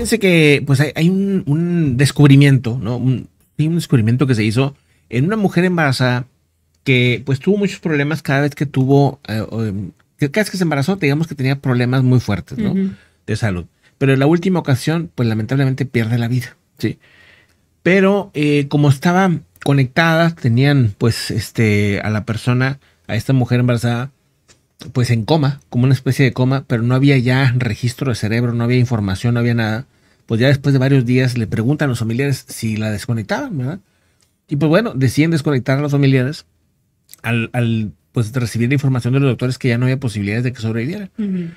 Fíjense que pues hay, un, descubrimiento, ¿no? hay un descubrimiento que se hizo en una mujer embarazada que pues tuvo muchos problemas cada vez que tuvo, eh, em, cada vez que se embarazó, digamos que tenía problemas muy fuertes, ¿no? De salud. Pero en la última ocasión, pues lamentablemente pierde la vida, ¿sí? Pero eh, como estaban conectadas, tenían pues este a la persona, a esta mujer embarazada, pues en coma, como una especie de coma, pero no había ya registro de cerebro, no había información, no había nada. Pues ya después de varios días le preguntan a los familiares si la desconectaban, ¿verdad? Y pues bueno, deciden desconectar a los familiares al, pues recibir la información de los doctores que ya no había posibilidades de que sobreviviera.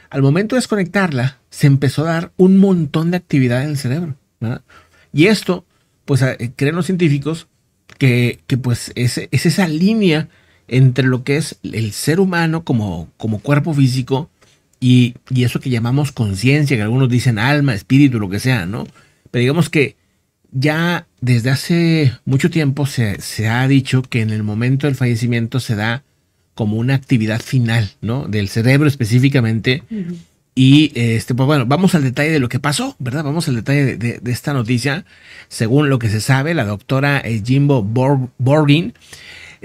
Al momento de desconectarla, se empezó a dar un montón de actividad en el cerebro. ¿verdad? Y esto, pues eh, creen los científicos que, pues es, es esa línea entre lo que es el ser humano como, como cuerpo físico y, y eso que llamamos conciencia, que algunos dicen alma, espíritu, lo que sea, ¿no? Pero digamos que ya desde hace mucho tiempo se, ha dicho que en el momento del fallecimiento se da como una actividad final, ¿no? Del cerebro específicamente. Y este, pues bueno, vamos al detalle de lo que pasó, ¿verdad? Vamos al detalle de, esta noticia. Según lo que se sabe, la doctora eh, Jimbo Borgin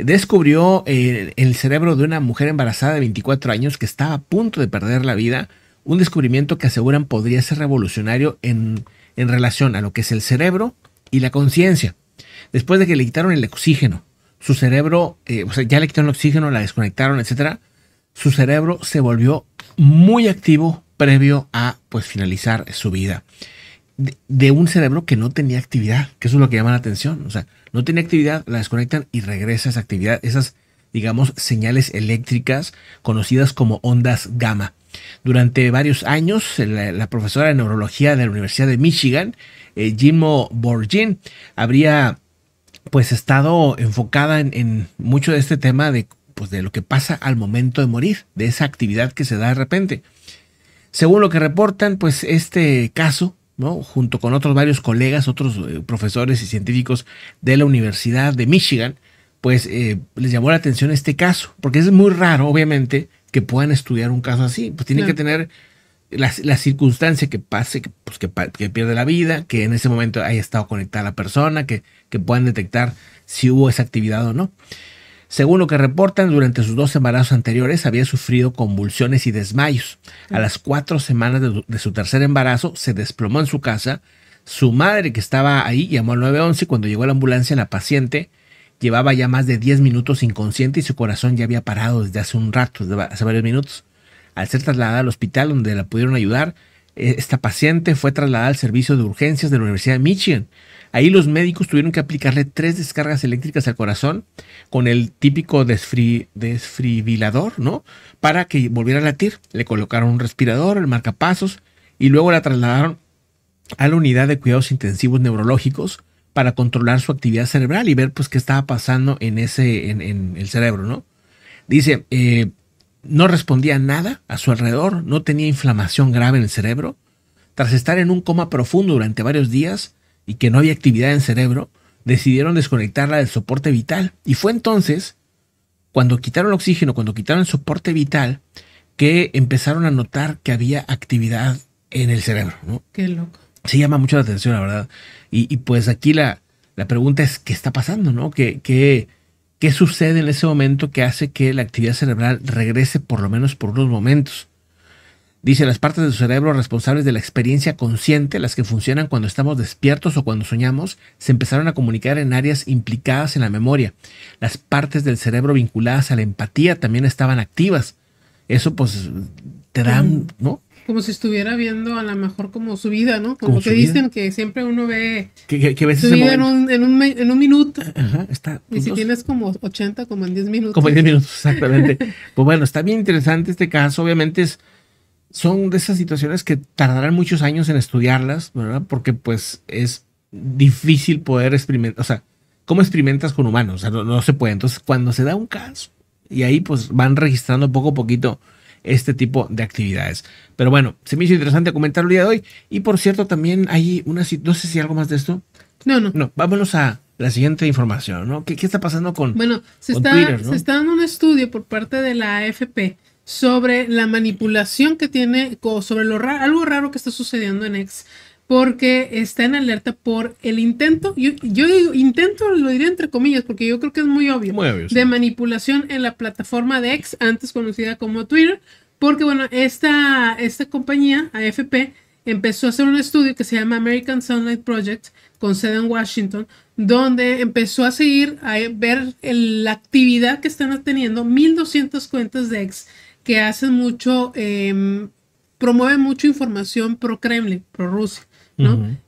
descubrió eh, el cerebro de una mujer embarazada de 24 años que estaba a punto de perder la vida, un descubrimiento que aseguran podría ser revolucionario en, relación a lo que es el cerebro y la conciencia. Después de que le quitaron el oxígeno, su cerebro, eh, o sea, ya le quitaron el oxígeno, la desconectaron, etc. Su cerebro se volvió muy activo previo a pues finalizar su vida de, un cerebro que no tenía actividad, que eso es lo que llama la atención. O sea, no tenía actividad, la desconectan y regresa esa actividad, esas, digamos, señales eléctricas conocidas como ondas gamma. Durante varios años, la, profesora de neurología de la Universidad de Michigan, Jimmo eh, Borgin, habría pues estado enfocada en, mucho de este tema de, pues, de lo que pasa al momento de morir, de esa actividad que se da de repente. Según lo que reportan, pues este caso junto con otros varios colegas, otros eh, profesores y científicos de la Universidad de Michigan, pues eh, les llamó la atención este caso, porque es muy raro, obviamente, que puedan estudiar un caso así, pues tienen que tener la, circunstancia que pase, que, pues pierde la vida, que en ese momento haya estado conectada la persona, que, que puedan detectar si hubo esa actividad o no. Según lo que reportan, durante sus dos embarazos anteriores había sufrido convulsiones y desmayos. A mm. las cuatro semanas de, su tercer embarazo se desplomó en su casa. Su madre que estaba ahí llamó al 911 cuando llegó la ambulancia la paciente llevaba ya más de 10 minutos inconsciente y su corazón ya había parado desde hace un rato, desde hace varios minutos. Al ser trasladada al hospital donde la pudieron ayudar, eh, esta paciente fue trasladada al servicio de urgencias de la Universidad de Michigan. Ahí los médicos tuvieron que aplicarle tres descargas eléctricas al corazón con el típico desfri desfibrilador, ¿no? Para que volviera a latir. Le colocaron un respirador, el marcapasos y luego la trasladaron a la unidad de cuidados intensivos neurológicos para controlar su actividad cerebral y ver pues qué estaba pasando en ese en, el cerebro, ¿no? Dice, eh, no respondía nada a su alrededor, no tenía inflamación grave en el cerebro. Tras estar en un coma profundo durante varios días y que no había actividad en el cerebro, decidieron desconectarla del soporte vital. Y fue entonces, cuando quitaron el oxígeno, cuando quitaron el soporte vital, que empezaron a notar que había actividad en el cerebro. Qué loco. Se llama mucho la atención, la verdad. Y, y pues aquí la, la pregunta es, ¿qué está pasando? ¿no? ¿Qué, qué, ¿Qué sucede en ese momento que hace que la actividad cerebral regrese por lo menos por unos momentos? Dice, las partes del cerebro responsables de la experiencia consciente, las que funcionan cuando estamos despiertos o cuando soñamos, se empezaron a comunicar en áreas implicadas en la memoria. Las partes del cerebro vinculadas a la empatía también estaban activas. Eso pues te da, ¿no? como si estuviera viendo a lo mejor como su vida, ¿no? Como, te que dicen que siempre uno ve que, en un, minuto. Ajá, está. Y pues, si tienes como 80, como en 10 minutos. Como en 10 minutos, exactamente. pues bueno, está bien interesante este caso. Obviamente es, son de esas situaciones que tardarán muchos años en estudiarlas, ¿verdad? Porque pues es difícil poder experimentar, o sea, ¿cómo experimentas con humanos? O sea, no, no se puede. Entonces, cuando se da un caso, y ahí pues van registrando poco a poquito este tipo de actividades. Pero bueno, se me hizo interesante comentarlo el día de hoy. Y por cierto, también hay una, no sé si algo más de esto. No, no. No, vámonos a la siguiente información, ¿no? ¿Qué, qué está pasando con, bueno, se está, Se está dando un estudio por parte de la AFP sobre la manipulación que tiene, sobre lo algo raro que está sucediendo en ex porque está en alerta por el intento, yo, digo, intento, lo diré entre comillas, porque yo creo que es muy obvio, de manipulación en la plataforma de X, antes conocida como Twitter, porque bueno, esta, esta compañía, AFP, empezó a hacer un estudio que se llama American Sunlight Project, con sede en Washington, donde empezó a seguir, a ver la actividad que están teniendo 1.200 cuentas de X que hacen mucho, em, promueven mucha información pro Kremlin, pro Rusia.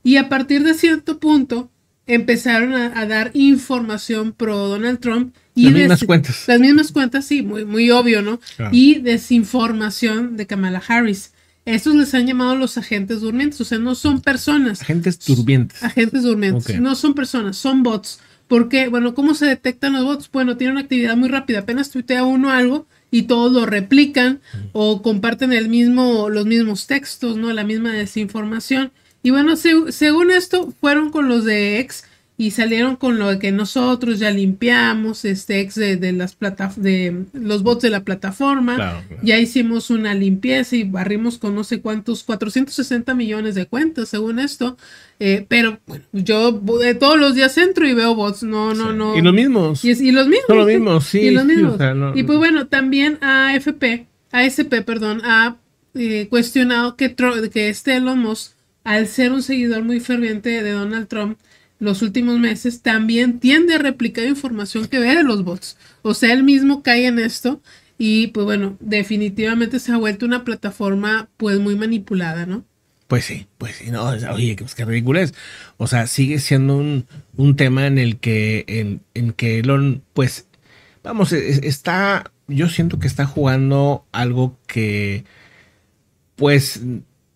Y a partir de cierto punto empezaron a, dar información pro Donald Trump. Y las mismas cuentas. Las mismas cuentas, sí, muy, muy obvio, ¿no? Y desinformación de Kamala Harris. esos les han llamado los agentes durmientes, o sea, no son personas. Agentes durmientes. Agentes durmientes. No son personas, son bots. Porque, bueno, ¿cómo se detectan los bots? Bueno, tienen una actividad muy rápida. Apenas tuitea uno algo y todos lo replican o comparten el mismo, los mismos textos, ¿no? La misma desinformación. Y bueno, según esto, fueron con los de ex y salieron con lo de que nosotros ya limpiamos este ex de, las plata, de los bots de la plataforma, ya hicimos una limpieza y barrimos con no sé cuántos 460 millones de cuentas según esto, eh, pero yo todos los días entro y veo bots, no, no, no. Y los mismos. Y, los mismos. los mismos, sí. y los mismos. y pues bueno, también a AFP, ASP, perdón, ha eh, cuestionado que, que este Elon al ser un seguidor muy ferviente de Donald Trump los últimos meses, también tiende a replicar información que ve de los bots. O sea, él mismo cae en esto y pues bueno, definitivamente se ha vuelto una plataforma pues muy manipulada, ¿no? Pues sí, pues sí, no, oye, pues qué ridículo es. O sea, sigue siendo un, tema en el que, en, en que Elon, pues, vamos, e, e, está, yo siento que está jugando algo que, pues,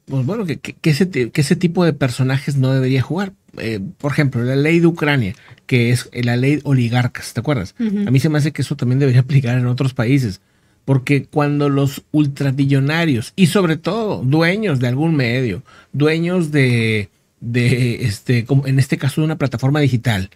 pues bueno, que, ese, tipo de personajes no debería jugar. Eh, por ejemplo, la ley de Ucrania, que es la ley oligarcas, ¿te acuerdas? A mí se me hace que eso también debería aplicar en otros países, porque cuando los ultradillonarios y sobre todo dueños de algún medio, dueños de, de este, como en este caso de una plataforma digital,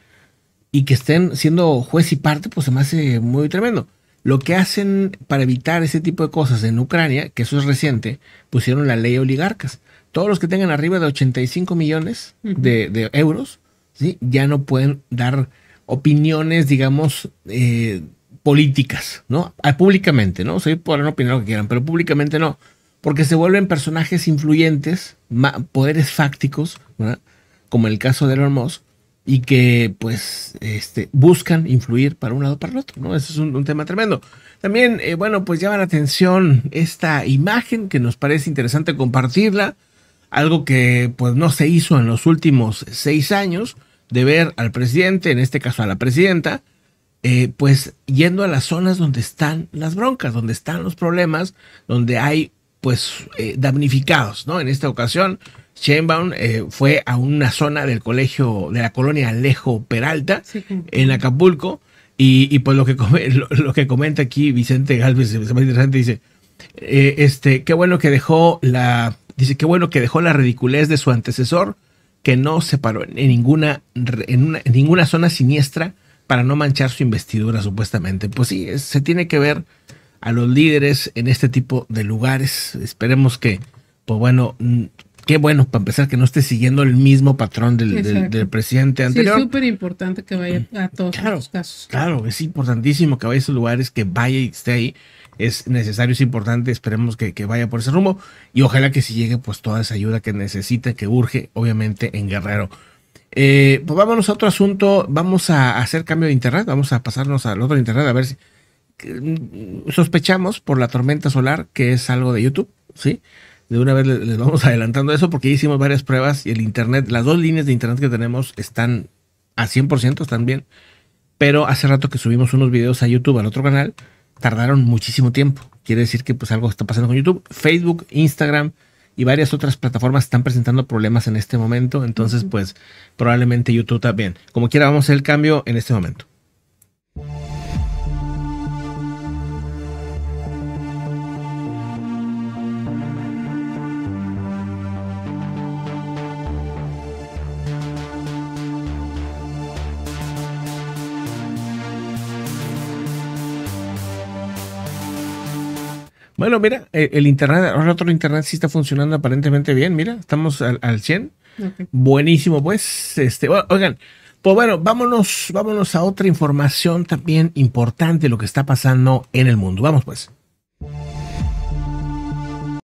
y que estén siendo juez y parte, pues se me hace muy tremendo. Lo que hacen para evitar ese tipo de cosas en Ucrania, que eso es reciente, pusieron la ley oligarcas. Todos los que tengan arriba de 85 millones de, euros, ¿sí? ya no pueden dar opiniones, digamos, eh, políticas, ¿no? Ah, públicamente, ¿no? se podrán opinar lo que quieran, pero públicamente no. Porque se vuelven personajes influyentes, poderes fácticos, como el caso de Elon Musk, y que pues este, buscan influir para un lado para el otro, ¿no? Ese es un, tema tremendo. También, eh, bueno, pues llama la atención esta imagen que nos parece interesante compartirla, algo que pues no se hizo en los últimos seis años, de ver al presidente, en este caso a la presidenta, eh, pues yendo a las zonas donde están las broncas, donde están los problemas, donde hay pues eh, damnificados, ¿no? En esta ocasión, Sheinbaum eh, fue a una zona del colegio de la colonia Alejo Peralta en Acapulco y, pues lo que, lo, que comenta aquí Vicente Galvez, es más interesante, dice, eh, este, qué bueno que dejó la, dice, qué bueno que dejó la ridiculez de su antecesor que no se paró en ninguna, en, ninguna zona siniestra para no manchar su investidura supuestamente. Pues sí, se tiene que ver a los líderes en este tipo de lugares. Esperemos que, pues bueno, qué bueno, para empezar, que no esté siguiendo el mismo patrón del, presidente anterior. Sí, es súper importante que vaya a todos los casos. Claro, es importantísimo que vaya a esos lugares, que vaya y esté ahí. Es necesario, es importante, esperemos que, vaya por ese rumbo y ojalá que si llegue pues toda esa ayuda que necesita, que urge, obviamente, en Guerrero. Eh, pues vámonos a otro asunto, vamos a hacer cambio de internet, vamos a pasarnos al otro internet a ver si mm, sospechamos por la tormenta solar que es algo de YouTube, ¿sí? sí de una vez les vamos adelantando eso porque hicimos varias pruebas y el internet, las dos líneas de internet que tenemos están a 100%, están bien. Pero hace rato que subimos unos videos a YouTube, al otro canal, tardaron muchísimo tiempo. Quiere decir que pues algo está pasando con YouTube. Facebook, Instagram y varias otras plataformas están presentando problemas en este momento. Entonces pues probablemente YouTube también. Como quiera vamos a hacer el cambio en este momento. Bueno, mira, eh, el, internet, ahora otro internet sí está funcionando aparentemente bien, mira, estamos al, 100. Buenísimo, pues. Este, oigan, pues bueno, vámonos, vámonos a otra información también importante, lo que está pasando en el mundo. Vamos pues.